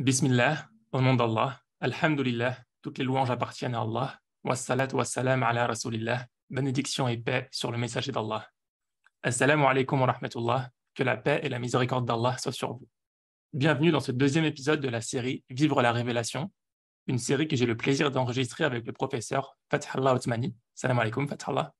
Bismillah, au nom d'Allah, Alhamdulillah, toutes les louanges appartiennent à Allah, wassalat wassalam ala rasulillah, bénédiction et paix sur le messager d'Allah. Assalamu alaikum wa rahmatullah, que la paix et la miséricorde d'Allah soient sur vous. Bienvenue dans ce deuxième épisode de la série Vivre la révélation, une série que j'ai le plaisir d'enregistrer avec le professeur Fathallah Othmani. Salam alaikum Fathallah.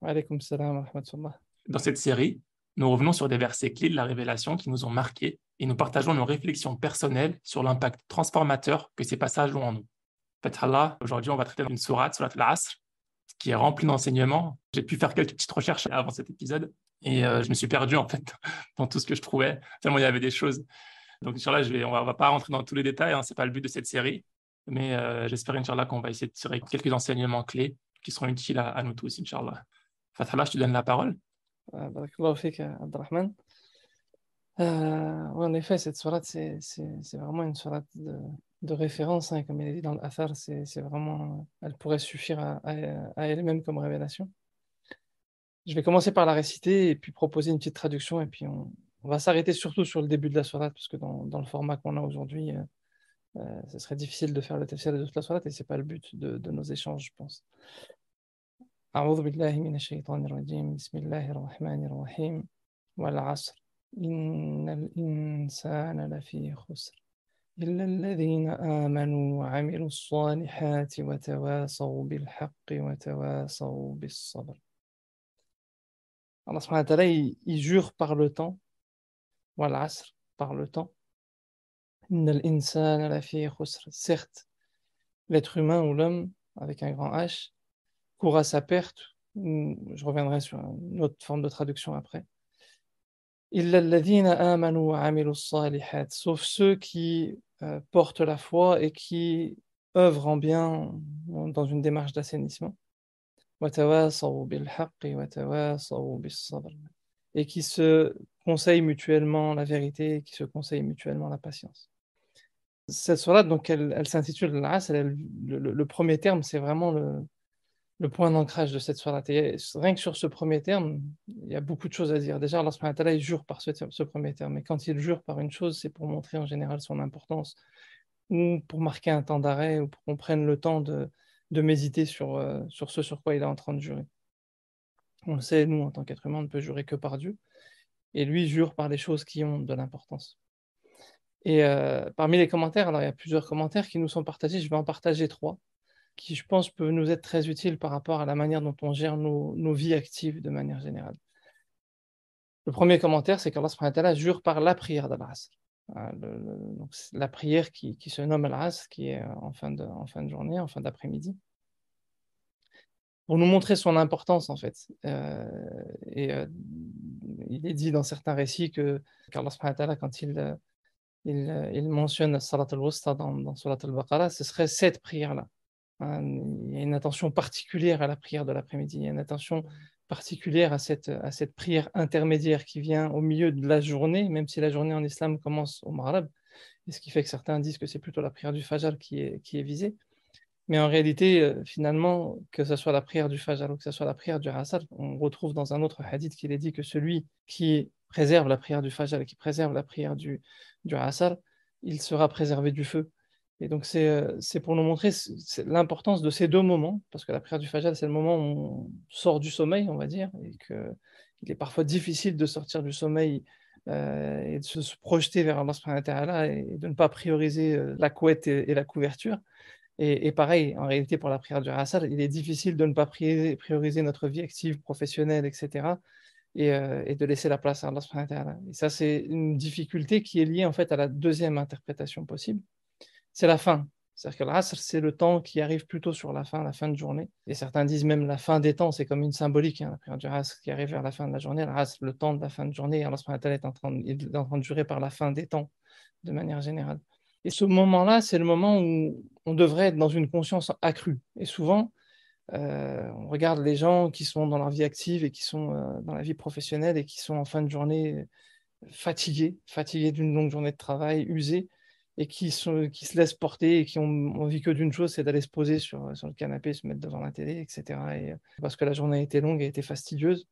Wa alaikum salam wa rahmatullah. Dans cette série, nous revenons sur des versets clés de la révélation qui nous ont marqués et nous partageons nos réflexions personnelles sur l'impact transformateur que ces passages ont en nous. Fatallah, aujourd'hui, on va traiter d'une sourate, surat al-Asr, qui est remplie d'enseignements. J'ai pu faire quelques petites recherches avant cet épisode et euh, je me suis perdu en fait dans tout ce que je trouvais, tellement il y avait des choses. Donc, Inch'Allah, je vais, on ne va pas rentrer dans tous les détails, hein, ce n'est pas le but de cette série, mais euh, j'espère, Inch'Allah, qu'on va essayer de tirer quelques enseignements clés qui seront utiles à, nous tous, Inch'Allah. Fatallah, je te donne la parole. Barakallahu Abdelrahman. Euh, oui, en effet, cette sourate, c'est vraiment une sourate de, référence, hein, comme il est dit dans l'Athar, c'est vraiment, elle pourrait suffire à, elle-même comme révélation. Je vais commencer par la réciter et puis proposer une petite traduction, et puis on, va s'arrêter surtout sur le début de la sourate, parce que dans, le format qu'on a aujourd'hui, euh, euh, ce serait difficile de faire le tafsir de toute la sourate, et c'est pas le but de, de, nos échanges, je pense. إن الإنسان لفي خسر إلا الذين آمنوا وعملوا الصالحات وتواصوا بالحق وتواصوا بالصبر Allah subhanahu wa ta'ala, il, il, jure par le temps, asr, par le temps. Certes, l'être humain ou l'homme, avec un grand H, court à sa perte, je reviendrai sur une autre forme de traduction après, sauf ceux qui euh, portent la foi et qui œuvrent en bien dans une démarche d'assainissement et qui se conseillent mutuellement la vérité et qui se conseillent mutuellement la patience. Cette soirée donc, elle, s'intitule al le, premier terme, c'est vraiment le, le point d'ancrage de cette soirée. rien que sur ce premier terme, il y a beaucoup de choses à dire. Déjà, Allah il jure par ce, premier terme. mais quand il jure par une chose, c'est pour montrer en général son importance, ou pour marquer un temps d'arrêt, ou pour qu'on prenne le temps de, de méditer euh, sur, ce sur quoi il est en train de jurer. On le sait, nous, en tant qu'être humain, on ne peut jurer que par Dieu. Et lui jure par les choses qui ont de l'importance. Et euh, parmi les commentaires, alors il y a plusieurs commentaires qui nous sont partagés. Je vais en partager trois qui, je pense, peut nous être très utile par rapport à la manière dont on gère nos, nos vies actives de manière générale. Le premier commentaire, c'est qu'Allah jure par la prière d'Al-Asr. Euh, la prière qui, qui se nomme Al-Asr, qui est euh, en fin, de, en fin de journée, en fin d'après-midi, pour nous montrer son importance, en fait. Euh, et il est dit dans certains récits que qu'Allah, quand il, il, mentionne Salat al-Wusta dans, dans Salat al-Baqarah, ce serait cette prière-là. Hein, il y a une attention particulière à la prière de l'après-midi, il y a une attention particulière à cette, prière intermédiaire qui vient au milieu de la journée, même si la journée en islam commence au Maghreb, et ce qui fait que certains disent que c'est plutôt la prière du Fajr qui est, visée. Mais en réalité, euh, finalement, que ce soit la prière du Fajr ou que ce soit la prière du hassal on retrouve dans un autre hadith qu'il est dit que celui qui préserve la prière du Fajr et qui préserve la prière du, du il sera préservé du feu et donc, euh, c'est pour nous montrer l'importance de ces deux moments, parce que la prière du Fajr, c'est le moment où on sort du sommeil, on va dire, et qu'il est parfois difficile de sortir du sommeil euh, et de se, projeter vers Allah subhanahu et, et de ne pas prioriser euh, la couette et, la couverture. Et, pareil, en réalité, pour la prière du Rassal, il est difficile de ne pas prioriser notre vie active, professionnelle, etc. Et, de laisser la place à Allah. Et ça, c'est une difficulté qui est liée en fait à la deuxième interprétation possible, c'est la fin. C'est-à-dire que l'asr, c'est le temps qui arrive plutôt sur la fin, la fin de journée. Et certains disent même la fin des temps, c'est comme une symbolique. Hein, la qui arrive vers la fin de la journée, le temps de la fin de journée, Alors est en train, il est en train de durer par la fin des temps, de manière générale. Et ce moment-là, c'est le moment où on devrait être dans une conscience accrue. Et souvent, euh, on regarde les gens qui sont dans leur vie active et qui sont euh, dans la vie professionnelle et qui sont en fin de journée fatigués, fatigués d'une longue journée de travail, usés et qui, qui se laissent porter et qui ont envie que d'une chose, c'est d'aller se poser sur, sur le canapé, se mettre devant la télé, etc. Et, euh, parce que la journée a été longue, a été fastidieuse.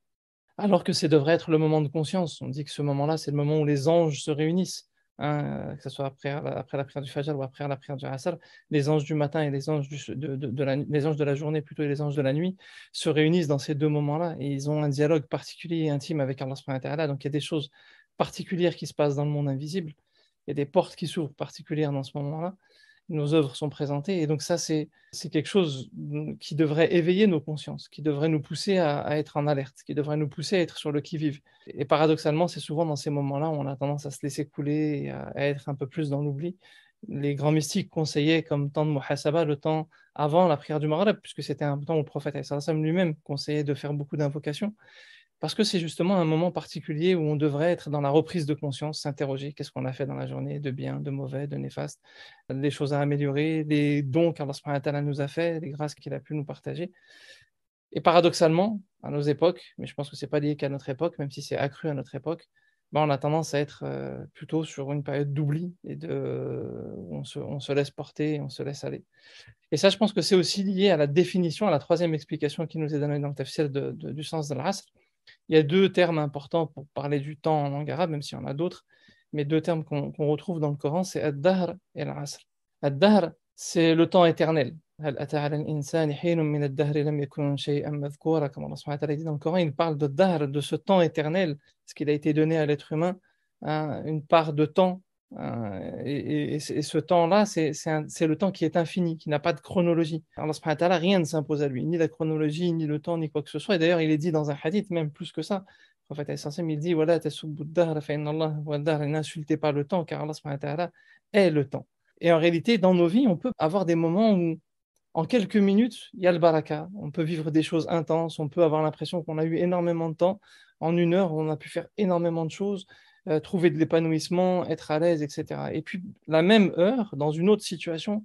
Alors que c'est devrait être le moment de conscience. On dit que ce moment-là, c'est le moment où les anges se réunissent, hein, que ce soit après, après la prière du Fajr ou après la prière du Rassal, Les anges du matin et les anges, de, de, la, les anges de la journée, plutôt, et les anges de la nuit se réunissent dans ces deux moments-là. Et ils ont un dialogue particulier et intime avec Allah. Donc il y a des choses particulières qui se passent dans le monde invisible il y a des portes qui s'ouvrent particulières dans ce moment-là. Nos œuvres sont présentées. Et donc ça, c'est quelque chose qui devrait éveiller nos consciences, qui devrait nous pousser à, être en alerte, qui devrait nous pousser à être sur le qui-vive. Et paradoxalement, c'est souvent dans ces moments-là où on a tendance à se laisser couler à, être un peu plus dans l'oubli. Les grands mystiques conseillaient comme tant de Muhasaba le temps avant la prière du Maghreb, puisque c'était un temps où le prophète lui-même conseillait de faire beaucoup d'invocations parce que c'est justement un moment particulier où on devrait être dans la reprise de conscience, s'interroger qu'est-ce qu'on a fait dans la journée de bien, de mauvais, de néfaste, des choses à améliorer, des dons qu'Allah nous a fait, des grâces qu'il a pu nous partager. Et paradoxalement, à nos époques, mais je pense que ce n'est pas lié qu'à notre époque, même si c'est accru à notre époque, ben, on a tendance à être euh, plutôt sur une période d'oubli et de, euh, on se, laisse porter, on se laisse aller. Et ça, je pense que c'est aussi lié à la définition, à la troisième explication qui nous est donnée dans le tafsir de, du sens de l'asr, il y a deux termes importants pour parler du temps en langue arabe, même s'il y en a d'autres, mais deux termes qu'on retrouve dans le Coran, c'est Ad-Dahr et Al-Asr. Ad-Dahr, c'est le temps éternel. Comme Allah dit dans le Coran, il parle de Dahr, de ce temps éternel, ce qu'il a été donné à l'être humain, hein, une part de temps Hein, et, ce temps-là, c'est le temps qui est infini, qui n'a pas de chronologie. Allah rien ne s'impose à lui, ni la chronologie, ni le temps, ni quoi que ce soit. Et d'ailleurs, il est dit dans un hadith, même plus que ça. Le prophète il dit voilà, n'insultez pas le temps, car Allah est le temps. Et en réalité, dans nos vies, on peut avoir des moments où, en quelques minutes, il y a le baraka. On peut vivre des choses intenses, on peut avoir l'impression qu'on a eu énormément de temps. En une heure, on a pu faire énormément de choses euh, trouver de l'épanouissement, être à l'aise, etc. Et puis, la même heure, dans une autre situation,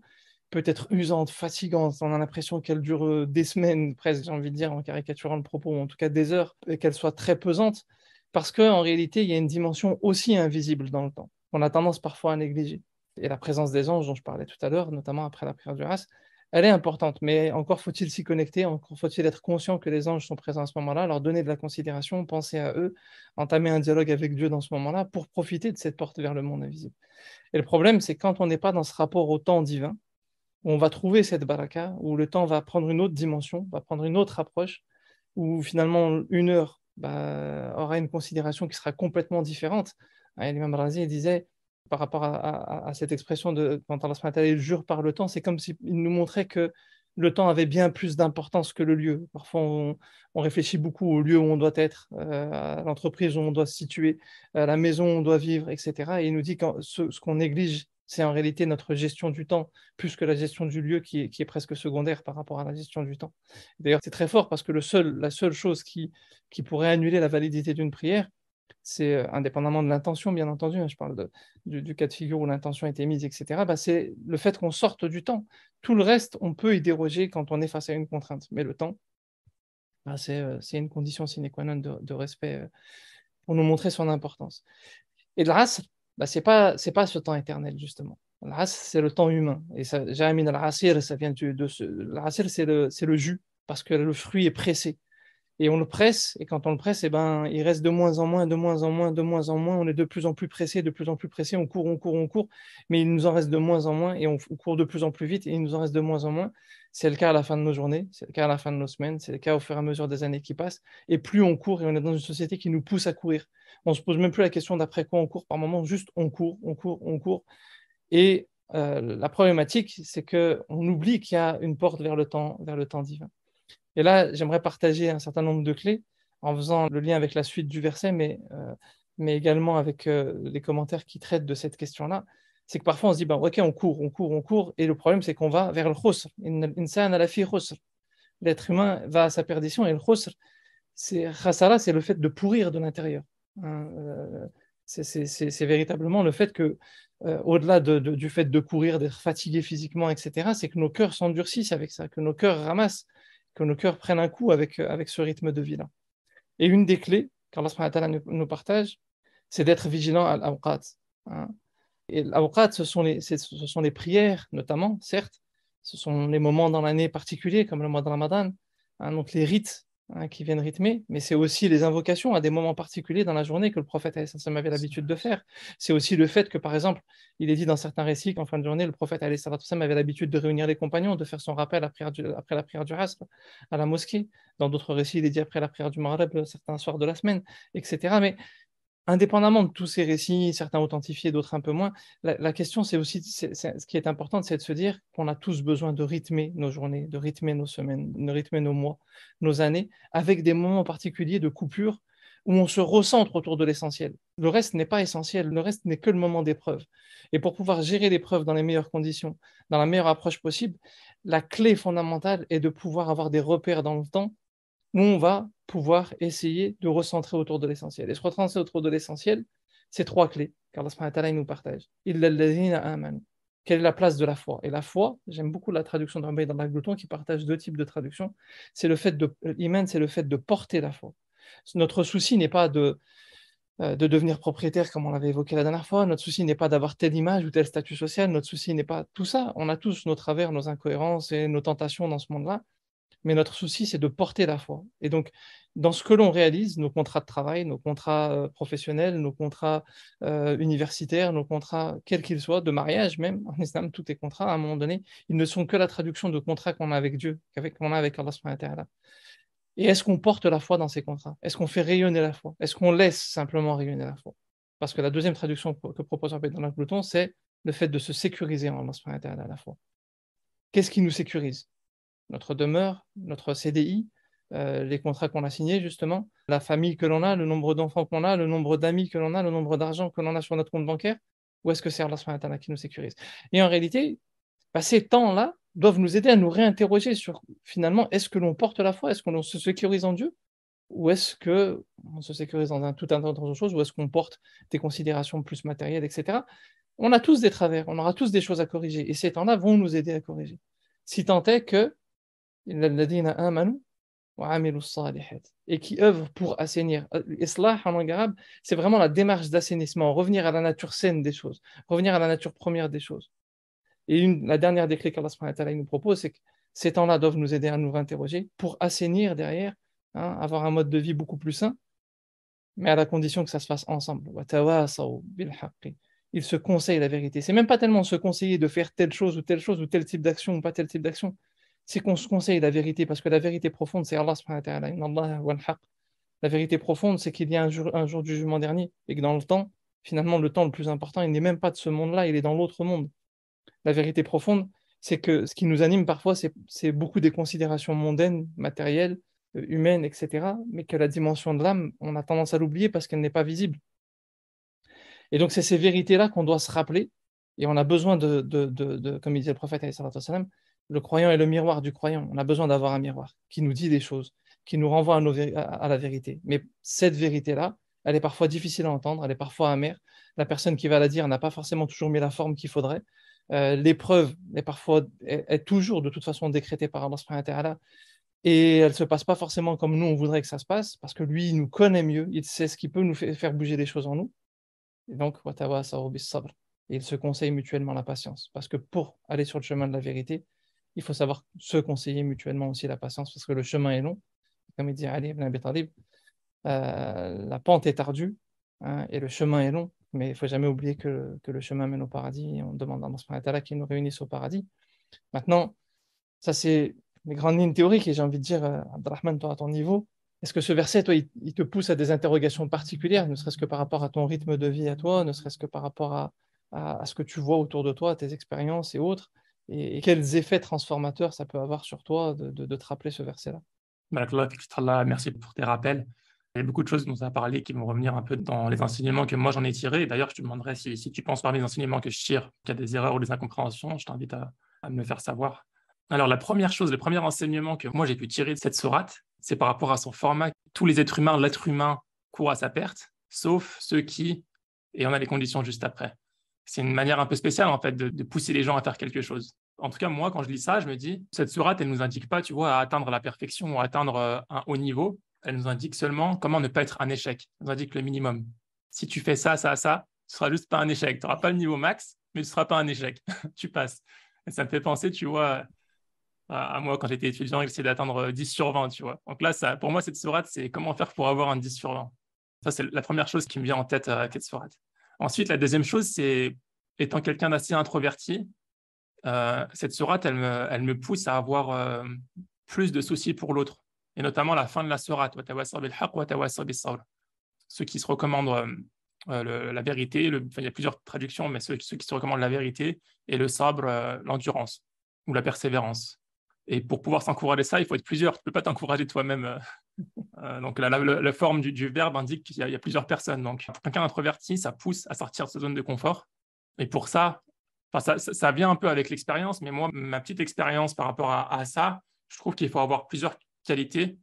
peut être usante, fatigante, on a l'impression qu'elle dure euh, des semaines presque, j'ai envie de dire, en caricaturant le propos, ou en tout cas des heures, et qu'elle soit très pesante, parce qu'en réalité, il y a une dimension aussi invisible dans le temps, qu'on a tendance parfois à négliger. Et la présence des anges dont je parlais tout à l'heure, notamment après la prière du race, elle est importante, mais encore faut-il s'y connecter, encore faut-il être conscient que les anges sont présents à ce moment-là, leur donner de la considération, penser à eux, entamer un dialogue avec Dieu dans ce moment-là pour profiter de cette porte vers le monde invisible. Et le problème, c'est quand on n'est pas dans ce rapport au temps divin, où on va trouver cette baraka, où le temps va prendre une autre dimension, va prendre une autre approche, où finalement une heure bah, aura une considération qui sera complètement différente. L'imam Razi disait par rapport à, cette expression de, quand Allah jure par le temps, c'est comme s'il nous montrait que le temps avait bien plus d'importance que le lieu. Parfois, on, réfléchit beaucoup au lieu où on doit être, euh, à l'entreprise où on doit se situer, à la maison où on doit vivre, etc. Et il nous dit que ce, qu'on néglige, c'est en réalité notre gestion du temps, plus que la gestion du lieu qui est, presque secondaire par rapport à la gestion du temps. D'ailleurs, c'est très fort parce que la seule chose qui pourrait annuler la validité d'une prière, c'est euh, indépendamment de l'intention, bien entendu, hein, je parle du, cas de figure où l'intention a été mise, etc., bah, c'est le fait qu'on sorte du temps. Tout le reste, on peut y déroger quand on est face à une contrainte, mais le temps, bah, euh, c'est une condition sine qua non de, respect euh, pour nous montrer son importance. Et la race, bah, ce n'est pas, ce temps éternel, justement. La c'est le temps humain. Et ça, Jamin al-Rasir, ça vient de, c'est le jus, parce que le fruit est pressé et on le presse. Et quand on le presse, eh ben, il reste de moins en moins, de moins en moins, de moins en moins. On est de plus en plus pressé, de plus en plus pressé. On court, on court, on court, mais il nous en reste de moins en moins et on court de plus en plus vite et il nous en reste de moins en moins. C'est le cas à la fin de nos journées, c'est le cas à la fin de nos semaines, c'est le cas au fur et à mesure des années qui passent. Et plus on court, et on est dans une société qui nous pousse à courir. On ne se pose même plus la question d'après quoi on court par moment, juste on court, on court, on court. Et euh, la problématique, c'est qu'on oublie qu'il y a une porte vers le temps, vers le temps divin. Et là, j'aimerais partager un certain nombre de clés en faisant le lien avec la suite du verset, mais, euh, mais également avec euh, les commentaires qui traitent de cette question-là. C'est que parfois on se dit, ben, ok, on court, on court, on court, et le problème c'est qu'on va vers le khosr. L'être humain va à sa perdition, et le khosr, c'est, khasara, c'est le fait de pourrir de l'intérieur. Hein, euh, c'est véritablement le fait que, au-delà du fait de courir, d'être fatigué physiquement, etc., c'est que nos cœurs s'endurcissent avec ça, que nos cœurs ramassent que nos cœurs prennent un coup avec, euh, avec ce rythme de vie-là. Et une des clés qu'Allah nous, nous partage, c'est d'être vigilant à l'awqat. Hein. Et l'awqat, ce, sont les, ce sont les prières, notamment, certes, ce sont les moments dans l'année particuliers, comme le mois de Ramadan, hein, donc les rites Hein, qui viennent rythmer, mais c'est aussi les invocations à des moments particuliers dans la journée que le prophète avait l'habitude de faire. C'est aussi le fait que, par exemple, il est dit dans certains récits qu'en fin de journée, le prophète avait l'habitude de réunir les compagnons, de faire son rappel après, la prière du rasp à la mosquée. Dans d'autres récits, il est dit après la prière du Maghreb, certains soirs de la semaine, etc. Mais indépendamment de tous ces récits, certains authentifiés, d'autres un peu moins, la, question, c'est aussi, ce qui est important, c'est de se dire qu'on a tous besoin de rythmer nos journées, de rythmer nos semaines, de rythmer nos mois, nos années, avec des moments particuliers de coupure où on se recentre autour de l'essentiel. Le reste n'est pas essentiel, le reste n'est que le moment d'épreuve. Et pour pouvoir gérer l'épreuve dans les meilleures conditions, dans la meilleure approche possible, la clé fondamentale est de pouvoir avoir des repères dans le temps nous, on va pouvoir essayer de recentrer autour de l'essentiel. Et se recentrer autour de l'essentiel, c'est trois clés qu'Allah nous partage. Quelle est la place de la foi Et la foi, j'aime beaucoup la traduction d'Ambaïd dans Glouton qui partage deux types de traductions. C'est le fait de, c'est le fait de porter la foi. Notre souci n'est pas de, euh, de devenir propriétaire, comme on l'avait évoqué la dernière fois. Notre souci n'est pas d'avoir telle image ou tel statut social. Notre souci n'est pas tout ça. On a tous nos travers, nos incohérences et nos tentations dans ce monde-là mais notre souci, c'est de porter la foi. Et donc, dans ce que l'on réalise, nos contrats de travail, nos contrats euh, professionnels, nos contrats euh, universitaires, nos contrats, quels qu'ils soient, de mariage même, en islam, tous les contrats, à un moment donné, ils ne sont que la traduction de contrats qu'on a avec Dieu, qu'on a avec Allah. Et est-ce qu'on porte la foi dans ces contrats Est-ce qu'on fait rayonner la foi Est-ce qu'on laisse simplement rayonner la foi Parce que la deuxième traduction que propose la Blouton, c'est le fait de se sécuriser en Allah à la foi. Qu'est-ce qui nous sécurise notre demeure, notre CDI, euh, les contrats qu'on a signés, justement, la famille que l'on a, le nombre d'enfants qu'on a, le nombre d'amis que l'on a, le nombre d'argent que l'on a sur notre compte bancaire, ou est-ce que c'est Allah qui nous sécurise Et en réalité, bah, ces temps-là doivent nous aider à nous réinterroger sur finalement, est-ce que l'on porte la foi, est-ce qu'on se sécurise en Dieu, ou est-ce que on se sécurise dans tout un tas d'autres choses, ou est-ce qu'on porte des considérations plus matérielles, etc. On a tous des travers, on aura tous des choses à corriger, et ces temps-là vont nous aider à corriger. Si tant est que et qui œuvrent pour assainir. Islah en arabe, c'est vraiment la démarche d'assainissement, revenir à la nature saine des choses, revenir à la nature première des choses. Et la dernière des clés qu'Allah nous propose, c'est que ces temps-là doivent nous aider à nous interroger pour assainir derrière, hein, avoir un mode de vie beaucoup plus sain, mais à la condition que ça se fasse ensemble. il se conseille la vérité. C'est même pas tellement se conseiller de faire telle chose ou telle chose ou tel type d'action ou pas tel type d'action c'est qu'on se conseille la vérité, parce que la vérité profonde, c'est Allah subhanahu wa ta'ala. La vérité profonde, c'est qu'il y a un jour, du jugement dernier, et que dans le temps, finalement, le temps le plus important, il n'est même pas de ce monde-là, il est dans l'autre monde. La vérité profonde, c'est que ce qui nous anime parfois, c'est beaucoup des considérations mondaines, matérielles, euh, humaines, etc., mais que la dimension de l'âme, on a tendance à l'oublier parce qu'elle n'est pas visible. Et donc, c'est ces vérités-là qu'on doit se rappeler, et on a besoin de, comme disait le prophète, le croyant est le miroir du croyant. On a besoin d'avoir un miroir qui nous dit des choses, qui nous renvoie à, la vérité. Mais cette vérité-là, elle est parfois difficile à entendre, elle est parfois amère. La personne qui va la dire n'a pas forcément toujours mis la forme qu'il faudrait. Euh, l'épreuve est parfois est, toujours de toute façon décrétée par Allah et elle se passe pas forcément comme nous on voudrait que ça se passe parce que lui il nous connaît mieux, il sait ce qui peut nous faire bouger les choses en nous. Et donc et ils se conseillent mutuellement la patience parce que pour aller sur le chemin de la vérité, il faut savoir se conseiller mutuellement aussi la patience parce que le chemin est long. Comme il dit Ali ibn Abi Talib, euh, la pente est ardue hein, et le chemin est long, mais il faut jamais oublier que, le chemin mène au paradis. On demande à Allah qu'il nous réunisse au paradis. Maintenant, ça c'est les grandes lignes théoriques et j'ai envie de dire, à euh, Abdelrahman, toi à ton niveau, est-ce que ce verset, toi, il, te pousse à des interrogations particulières, ne serait-ce que par rapport à ton rythme de vie à toi, ne serait-ce que par rapport à, à ce que tu vois autour de toi, tes expériences et autres et, quels effets transformateurs ça peut avoir sur toi de, te rappeler ce verset-là. Bah, merci pour tes rappels. Il y a beaucoup de choses dont on a parlé qui vont revenir un peu dans les enseignements que moi j'en ai tirés. D'ailleurs, je te demanderais si, tu penses parmi les enseignements que je tire qu'il y a des erreurs ou des incompréhensions, je t'invite à, à, me le faire savoir. Alors, la première chose, le premier enseignement que moi j'ai pu tirer de cette sourate, c'est par rapport à son format. Tous les êtres humains, l'être humain court à sa perte, sauf ceux qui, et on a les conditions juste après c'est une manière un peu spéciale en fait de, pousser les gens à faire quelque chose. En tout cas, moi, quand je lis ça, je me dis, cette sourate, elle ne nous indique pas, tu vois, à atteindre la perfection ou à atteindre euh, un haut niveau. Elle nous indique seulement comment ne pas être un échec. Elle nous indique le minimum. Si tu fais ça, ça, ça, ce sera juste pas un échec. Tu n'auras pas le niveau max, mais ce ne sera pas un échec. tu passes. Et ça me fait penser, tu vois, à moi quand j'étais étudiant, j'essayais d'atteindre 10 euh, sur 20, tu vois. Donc là, ça, pour moi, cette sourate, c'est comment faire pour avoir un 10 sur 20. Ça, c'est la première chose qui me vient en tête euh, avec cette sourate. Ensuite, la deuxième chose, c'est étant quelqu'un d'assez introverti, euh, cette sourate, elle me, pousse à avoir euh, plus de soucis pour l'autre, et notamment la fin de la sourate, ceux qui se recommandent euh, la vérité, il y a plusieurs traductions, mais ceux, ceux, qui se recommandent la vérité, et le sabre, l'endurance ou la persévérance. Et pour pouvoir s'encourager ça, il faut être plusieurs, tu ne peux pas t'encourager toi-même euh, donc la, forme du, verbe indique qu'il y, a plusieurs personnes. Donc pour quelqu'un introverti, ça pousse à sortir de sa zone de confort. Et pour ça, ça, ça, vient un peu avec l'expérience, mais moi, ma petite expérience par rapport à, ça, je trouve qu'il faut avoir plusieurs qualités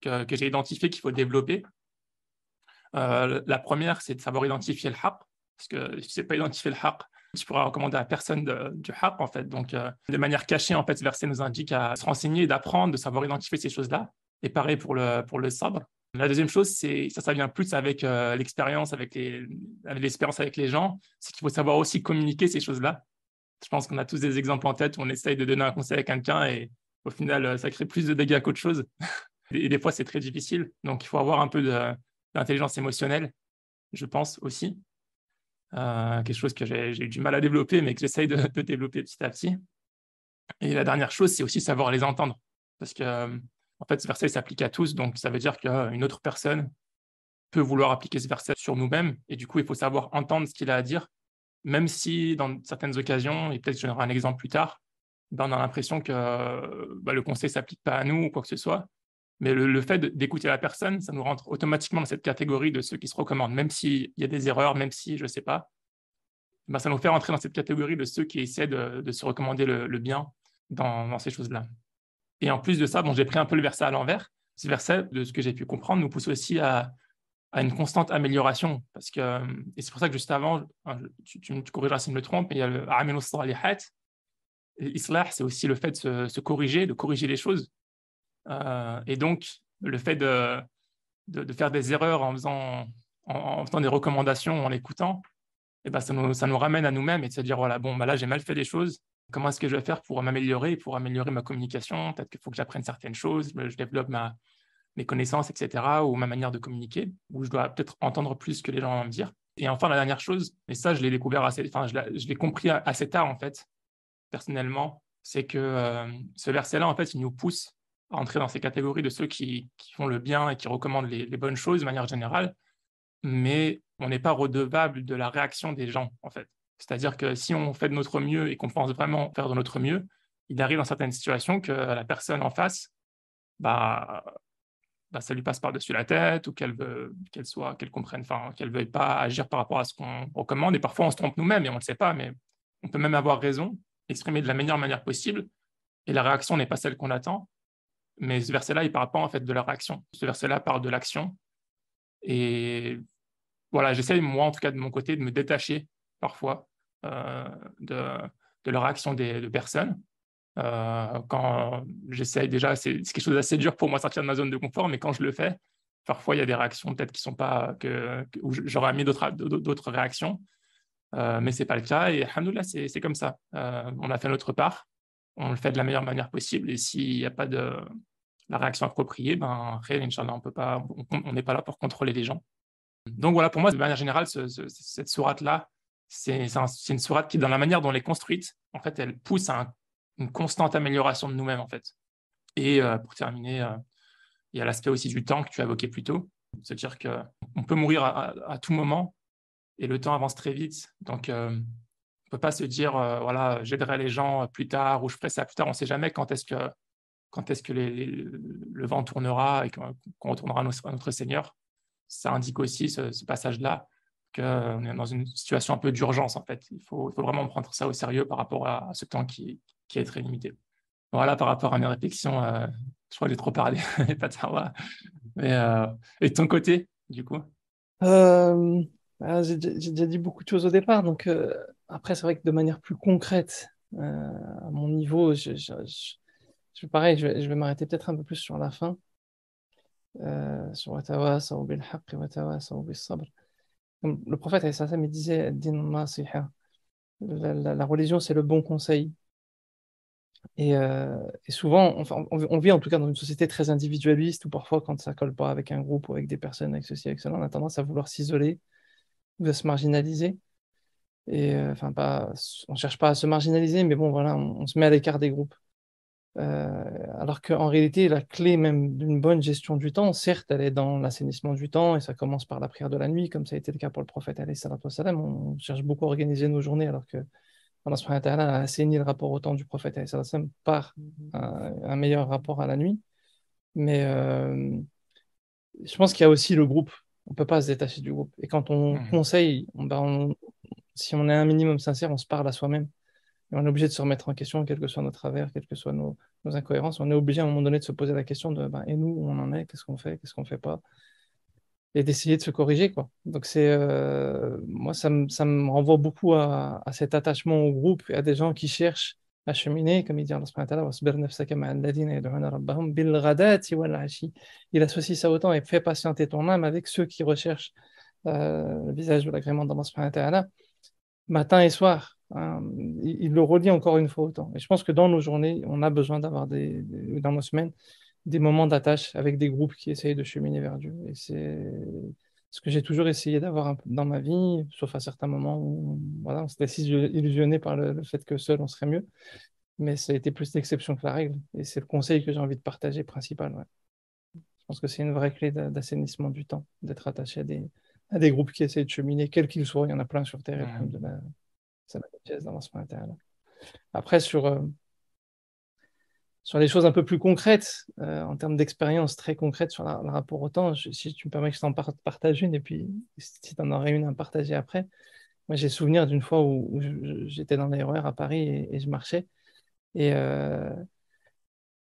que, j'ai identifiées qu'il faut développer. Euh, la première, c'est de savoir identifier le haq, parce que si tu ne sais pas identifier le haq, tu pourras recommander à personne du haq, en fait. Donc, euh, de manière cachée, en fait, ce verset nous indique à se renseigner, d'apprendre, de savoir identifier ces choses-là. Et pareil pour le, pour le sabre. La deuxième chose, c'est ça, ça vient plus avec euh, l'expérience, avec l'expérience avec, les gens, c'est qu'il faut savoir aussi communiquer ces choses-là. Je pense qu'on a tous des exemples en tête où on essaye de donner un conseil à quelqu'un et au final, euh, ça crée plus de dégâts qu'autre chose. Et des fois, c'est très difficile. Donc, il faut avoir un peu d'intelligence émotionnelle, je pense aussi. Euh, quelque chose que j'ai eu du mal à développer, mais que j'essaye de, de développer petit à petit. Et la dernière chose, c'est aussi savoir les entendre. Parce que en fait, ce verset s'applique à tous, donc ça veut dire qu'une autre personne peut vouloir appliquer ce verset sur nous-mêmes, et du coup, il faut savoir entendre ce qu'il a à dire, même si dans certaines occasions, et peut-être je donnerai un exemple plus tard, ben, on a l'impression que ben, le conseil ne s'applique pas à nous ou quoi que ce soit. Mais le, fait d'écouter la personne, ça nous rentre automatiquement dans cette catégorie de ceux qui se recommandent, même s'il y a des erreurs, même si, je ne sais pas, ben, ça nous fait rentrer dans cette catégorie de ceux qui essaient de, se recommander le, bien dans ces choses-là. Et en plus de ça, bon, j'ai pris un peu le verset à l'envers. Ce verset, de ce que j'ai pu comprendre, nous pousse aussi à, une constante amélioration. Parce que, euh, et c'est pour ça que juste avant, hein, tu, tu, corrigeras si je me trompe, mais il y a le les Salihat. Islah, c'est aussi le fait de se, corriger, de corriger les choses. Euh, et donc, le fait de, de, faire des erreurs en faisant, en, faisant des recommandations, en l'écoutant, eh ben, ça, nous, ça nous ramène à nous-mêmes et de se dire, voilà, bon, ben là, j'ai mal fait des choses, Comment est-ce que je vais faire pour m'améliorer, pour améliorer ma communication Peut-être qu'il faut que j'apprenne certaines choses, je développe mes connaissances, etc., ou ma manière de communiquer, où je dois peut-être entendre plus que les gens vont me dire. Et enfin, la dernière chose, et ça, je l'ai découvert assez, enfin, je l'ai compris assez tard, en fait, personnellement, c'est que euh, ce verset-là, en fait, il nous pousse à entrer dans ces catégories de ceux qui, font le bien et qui recommandent les bonnes choses de manière générale, mais on n'est pas redevable de la réaction des gens, en fait. C'est-à-dire que si on fait de notre mieux et qu'on pense vraiment faire de notre mieux, il arrive dans certaines situations que la personne en face, bah, bah, ça lui passe par-dessus la tête ou qu'elle veut qu'elle soit, qu'elle comprenne, enfin, qu'elle veuille pas agir par rapport à ce qu'on recommande. Et parfois, on se trompe nous-mêmes et on ne le sait pas, mais on peut même avoir raison, exprimer de la meilleure manière possible, et la réaction n'est pas celle qu'on attend. Mais ce verset-là, il ne parle pas en fait de la réaction. Ce verset-là parle de l'action. Et voilà, j'essaie, moi, en tout cas, de mon côté, de me détacher parfois euh, de, de, la réaction des de personnes. Euh, quand j'essaie, déjà, c'est quelque chose d'assez dur pour moi sortir de ma zone de confort, mais quand je le fais, parfois il y a des réactions peut-être qui sont pas que, j'aurais mis d'autres réactions, euh, mais c'est pas le cas. Et alhamdoulilah, c'est comme ça. Euh, on a fait notre part, on le fait de la meilleure manière possible. Et s'il n'y a pas de la réaction appropriée, ben rien, on peut pas, on n'est pas là pour contrôler les gens. Donc voilà, pour moi, de manière générale, cette sourate là c'est une sourate qui, dans la manière dont elle est construite, en fait, elle pousse à une constante amélioration de nous-mêmes, en fait. Et euh, pour terminer, euh, il y a l'aspect aussi du temps que tu as évoqué plus tôt, c'est-à-dire qu'on peut mourir à, tout moment et le temps avance très vite. Donc, euh, on ne peut pas se dire, voilà, j'aiderai les gens plus tard ou je ferai ça plus tard. On ne sait jamais quand est-ce que, le vent tournera et qu'on retournera à notre, Seigneur. Ça indique aussi ce passage-là euh, on est dans une situation un peu d'urgence, en fait. Il faut, vraiment prendre ça au sérieux par rapport à, ce temps qui, est très limité. Voilà, par rapport à mes réflexions, euh, je crois que j'ai trop parlé, et pas de savoir. Mais, euh, et de ton côté, du coup ah, J'ai déjà dit beaucoup de choses au départ, donc après, c'est vrai que de manière plus concrète, à mon niveau, je, je, pareil, je vais, m'arrêter peut-être un peu plus sur la fin. sur Watawa, haqq sabr le prophète me disait la, religion, c'est le bon conseil. Et, euh, souvent, on, on, vit en tout cas dans une société très individualiste ou parfois, quand ça colle pas avec un groupe ou avec des personnes, avec avec cela, on a tendance à vouloir s'isoler ou à se marginaliser. Et ne euh, enfin, pas, on cherche pas à se marginaliser, mais bon, voilà, on se met à l'écart des groupes. Euh, alors qu'en réalité, la clé même d'une bonne gestion du temps, certes, elle est dans l'assainissement du temps, et ça commence par la prière de la nuit, comme ça a été le cas pour le prophète. Salam, on cherche beaucoup à organiser nos journées, alors que Allah a assaini le rapport au temps du prophète par un, meilleur rapport à la nuit. Mais euh, je pense qu'il y a aussi le groupe. On ne peut pas se détacher du groupe. Et quand on mmh. conseille, ben, si on est un minimum sincère, on se parle à soi-même on est obligé de se remettre en question, quels que soient nos travers, quelles que soient nos, incohérences. On est obligé à un moment donné de se poser la question de ben, et nous, où on en est, qu'est-ce qu'on fait, qu'est-ce qu'on fait pas et d'essayer de se corriger. Quoi. Donc, c'est, euh, moi, ça me, renvoie beaucoup à, cet attachement au groupe et à des gens qui cherchent à cheminer, comme il dit Allah Il associe ça autant et fait patienter ton âme avec ceux qui recherchent euh, le visage de l'agrément d'Allah matin et soir. Hein, il, le relie encore une fois autant. Et je pense que dans nos journées, on a besoin d'avoir des, dans nos semaines, des moments d'attache avec des groupes qui essayent de cheminer vers Dieu. Et c'est ce que j'ai toujours essayé d'avoir dans ma vie, sauf à certains moments où voilà, on s'était illusionné par le, fait que seul on serait mieux. Mais ça a été plus l'exception que la règle. Et c'est le conseil que j'ai envie de partager principal. Je pense que c'est une vraie clé d'assainissement du temps, d'être attaché à des, à des groupes qui essaient de cheminer, quels qu'ils soient. Il y en a plein sur Terre. Mmh. De la... Ça pièce dans ce Après, sur, euh, sur les choses un peu plus concrètes, euh, en termes d'expérience très concrète sur la, le rapport au temps, si tu me permets que je t'en partage une, et puis si tu en aurais une à partager après. Moi, j'ai souvenir d'une fois où, j'étais dans l'erreur à Paris et, je marchais. Et, euh,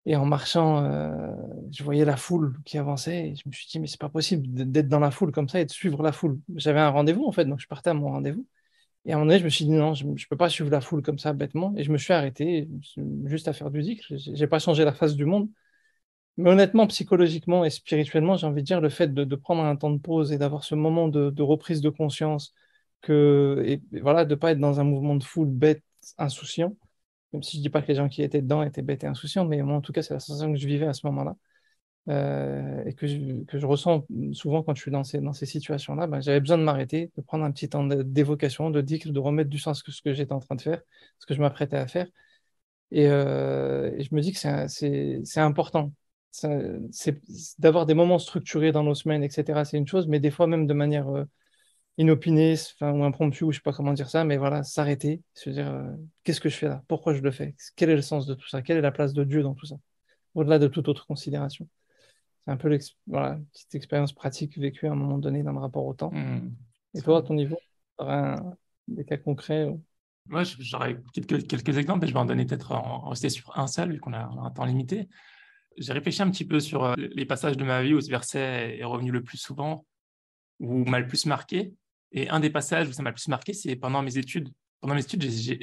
et en marchant, euh, je voyais la foule qui avançait. Et je me suis dit, mais c'est pas possible d'être dans la foule comme ça et de suivre la foule. J'avais un rendez-vous, en fait, donc je partais à mon rendez-vous. Et à un moment donné, je me suis dit, non, je ne peux pas suivre la foule comme ça, bêtement. Et je me suis arrêté, juste à faire du zikr. Je n'ai pas changé la face du monde. Mais honnêtement, psychologiquement et spirituellement, j'ai envie de dire, le fait de, prendre un temps de pause et d'avoir ce moment de, reprise de conscience, que, et, voilà, de ne pas être dans un mouvement de foule bête, insouciant, même si je dis pas que les gens qui étaient dedans étaient bêtes et insouciants, mais moi, en tout cas, c'est la sensation que je vivais à ce moment-là. Euh, et que je, ressens souvent quand je suis dans ces, dans ces situations-là, ben, j'avais besoin de m'arrêter, de prendre un petit temps d'évocation, de dire, de remettre du sens à ce que j'étais en train de faire, ce que je m'apprêtais à faire. Et, euh, je me dis que c'est important. D'avoir des moments structurés dans nos semaines, etc., c'est une chose, mais des fois même de manière euh, inopiné enfin, ou impromptu, ou je sais pas comment dire ça, mais voilà, s'arrêter, se dire euh, qu'est-ce que je fais là Pourquoi je le fais Quel est le sens de tout ça Quelle est la place de Dieu dans tout ça Au-delà de toute autre considération. C'est un peu une petite expérience pratique vécue à un moment donné dans le rapport au temps. Mmh. Et toi, à ton niveau, un, des cas concrets Moi, j'aurais quelques, quelques, exemples, mais je vais en donner peut-être en rester sur un seul, vu qu'on a un temps limité. J'ai réfléchi un petit peu sur euh, les passages de ma vie où ce verset est revenu le plus souvent ou m'a le plus marqué. Et un des passages où ça m'a le plus marqué, c'est pendant mes études. Pendant mes études, j'ai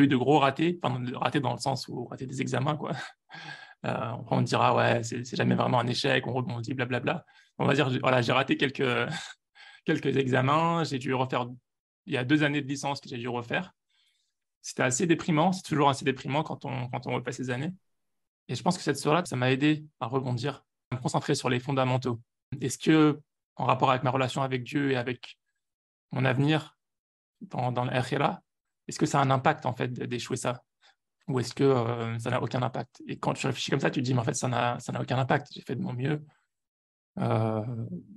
eu de gros ratés, ratés dans le sens où ratait des examens, quoi. Euh, on dira, ouais, c'est jamais vraiment un échec, on rebondit, blablabla. On va dire, voilà, j'ai raté quelques, quelques examens, j'ai dû refaire, il y a deux années de licence que j'ai dû refaire. C'était assez déprimant, c'est toujours assez déprimant quand on, quand on repasse ces années. Et je pense que cette soirée-là, ça m'a aidé à rebondir, à me concentrer sur les fondamentaux. Est-ce que en rapport avec ma relation avec Dieu et avec mon avenir dans, dans l'akhira Est-ce que ça a un impact en fait d'échouer ça Ou est-ce que euh, ça n'a aucun impact Et quand tu réfléchis comme ça, tu te dis, mais en fait, ça n'a aucun impact. J'ai fait de mon mieux. Euh,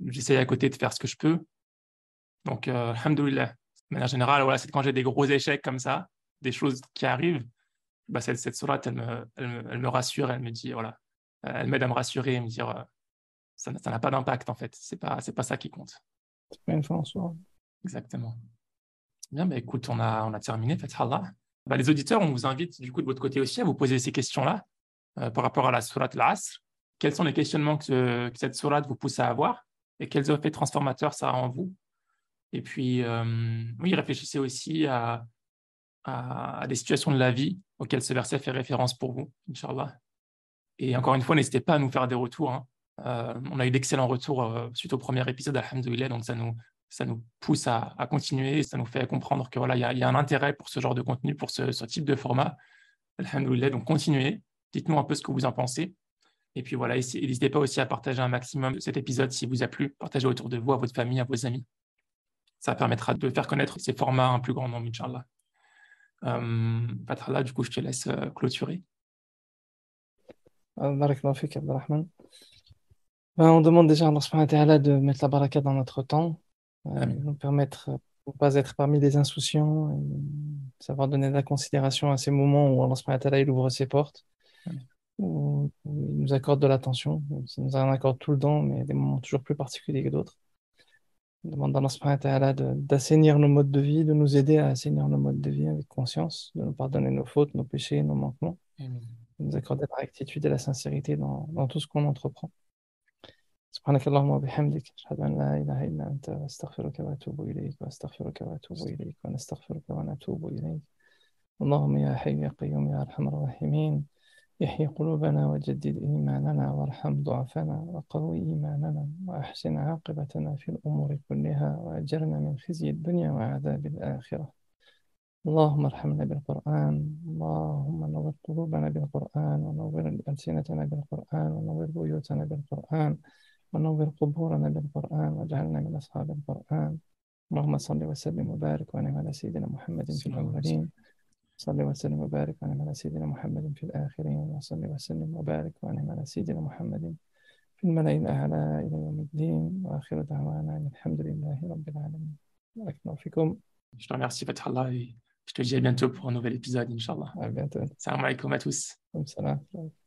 j'essaye à côté de faire ce que je peux. Donc, euh, alhamdoulilah. De manière générale, voilà, c'est quand j'ai des gros échecs comme ça, des choses qui arrivent, bah, cette, cette elle me, elle me, rassure, elle me dit, voilà, elle m'aide à me rassurer et me dire, ça n'a pas d'impact en fait. C'est pas, pas ça qui compte. C'est pas une en Exactement. Bien, mais bah, écoute, on a, on a terminé, Fathallah. Bah, les auditeurs, on vous invite du coup de votre côté aussi à vous poser ces questions-là euh, par rapport à la surat al Quels sont les questionnements que, cette surat vous pousse à avoir et quels effets transformateurs ça a en vous Et puis, euh, oui, réfléchissez aussi à, des situations de la vie auxquelles ce verset fait référence pour vous, Inch'Allah. Et encore une fois, n'hésitez pas à nous faire des retours. Hein. Euh, on a eu d'excellents retours euh, suite au premier épisode, Alhamdoulilah, donc ça nous, ça nous pousse à, continuer, ça nous fait comprendre que voilà, il y, a un intérêt pour ce genre de contenu, pour ce, type de format. Alhamdoulilah, donc continuez. Dites-nous un peu ce que vous en pensez. Et puis voilà, n'hésitez pas aussi à partager un maximum cet épisode si vous a plu. Partagez autour de vous, à votre famille, à vos amis. Ça permettra de faire connaître ces formats à un plus grand nombre, Inch'Allah. Euh, du coup, je te laisse euh, clôturer. Ben, on demande déjà à Allah de mettre la baraka dans notre temps, de euh, nous permettre euh, de ne pas être parmi les insouciants, de savoir donner de la considération à ces moments où Allah subhanahu il ouvre ses portes, où, il nous accorde de l'attention, il nous en accorde tout le temps, mais des moments toujours plus particuliers que d'autres. On demande à Allah d'assainir nos modes de vie, de nous aider à assainir nos modes de vie avec conscience, de nous pardonner nos fautes, nos péchés, nos manquements, de nous accorder la rectitude et la sincérité dans tout ce qu'on entreprend. سبحانك اللهم وبحمدك أشهد أن لا إله إلا أنت أستغفرك وأتوب إليك وأستغفرك وأتوب إليك ونستغفرك ونتوب إليك اللهم يا حي يا قيوم يا أرحم الراحمين يحي قلوبنا وجدد إيماننا وارحم ضعفنا وقوي إيماننا وأحسن عاقبتنا في الأمور كلها وأجرنا من خزي الدنيا وعذاب الآخرة اللهم ارحمنا بالقرآن اللهم نور قلوبنا بالقرآن ونور ألسنتنا بالقرآن ونور بيوتنا بالقرآن ونور قبورنا بالقرآن واجعلنا من أصحاب القرآن اللهم صل وسلم وبارك وانعم على سيدنا محمد في الأولين صل وسلم وبارك وانعم على سيدنا محمد في الآخرين وصل وسلم وبارك وانعم على سيدنا محمد في الملأ الأعلى إلى يوم الدين وآخر دعوانا أن الحمد لله رب العالمين بارك الله فيكم Je te remercie, Fatih Allah, et je te dis à bientôt pour un nouvel épisode, Inch'Allah. À bientôt. Salam alaikum à tous. là.